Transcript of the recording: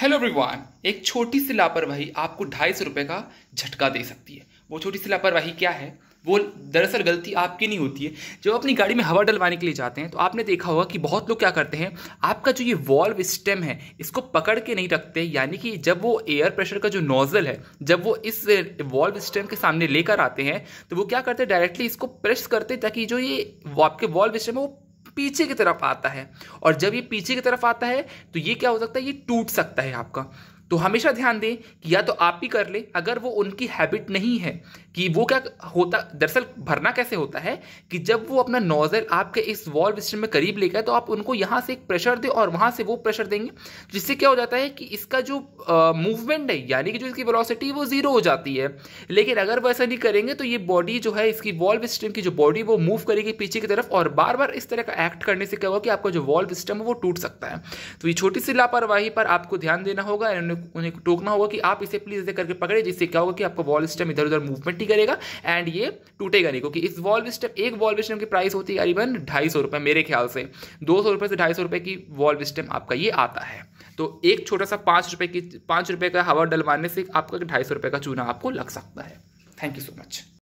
hello everyone एक छोटी सी लापरवाही आपको ढाई सौ रुपये का झटका दे सकती है वो छोटी सी लापरवाही क्या है वो दरअसल गलती आपकी नहीं होती है जब अपनी गाड़ी में हवा डलवाने के लिए जाते हैं तो आपने देखा होगा कि बहुत लोग क्या करते हैं आपका जो ये वॉल्व स्टेम है इसको पकड़ के नहीं रखते यानी कि जब वो एयर प्रेशर का जो नोजल है जब वो इस वॉल्व स्टेम के सामने लेकर आते हैं तो वो क्या करते हैं डायरेक्टली इसको प्रेस करते ताकि जो ये आपके वॉल्व स्टेम है वो पीछे की तरफ आता है और जब ये पीछे की तरफ आता है तो ये क्या हो सकता है ये टूट सकता है आपका तो हमेशा ध्यान दें कि या तो आप ही कर ले अगर वो उनकी हैबिट नहीं है कि वो क्या होता दरअसल भरना कैसे होता है कि जब वो अपना नोज़ल आपके इस वॉल सिस्टम में करीब लेकर तो आप उनको यहाँ से एक प्रेशर दें और वहाँ से वो प्रेशर देंगे जिससे क्या हो जाता है कि इसका जो मूवमेंट है यानी कि जो इसकी वेलोसिटी वो ज़ीरो हो जाती है लेकिन अगर वो ऐसा नहीं करेंगे तो ये बॉडी जो है इसकी वॉल्व सिस्टम की जो बॉडी वो मूव करेगी पीछे की तरफ और बार बार इस तरह का एक्ट करने से क्या होगा कि आपका जो वॉल्व सिस्टम है वो टूट सकता है तो ये छोटी सी लापरवाही पर आपको ध्यान देना होगा इन्होंने उन्हें टोकना होगा कि आप इसे प्लीज ऐसे करके पकड़े जिससे क्या होगा कि आपका वॉल स्टेम इधर उधर मूवमेंट ही करेगा एंड ये टूटेगा नहीं क्योंकि इस वॉल स्टेम एक वॉल स्टेम की प्राइस होती है करीबन ढाई सौ रुपये मेरे ख्याल से दो सौ रुपये से ढाई सौ रुपये की वॉल स्टेम आपका ये आता है तो एक छोटा सा पाँच रुपये की पाँच रुपये का हवा डलवाने से आपका ढाई सौ रुपये का चूना आपको लग सकता है थैंक यू सो मच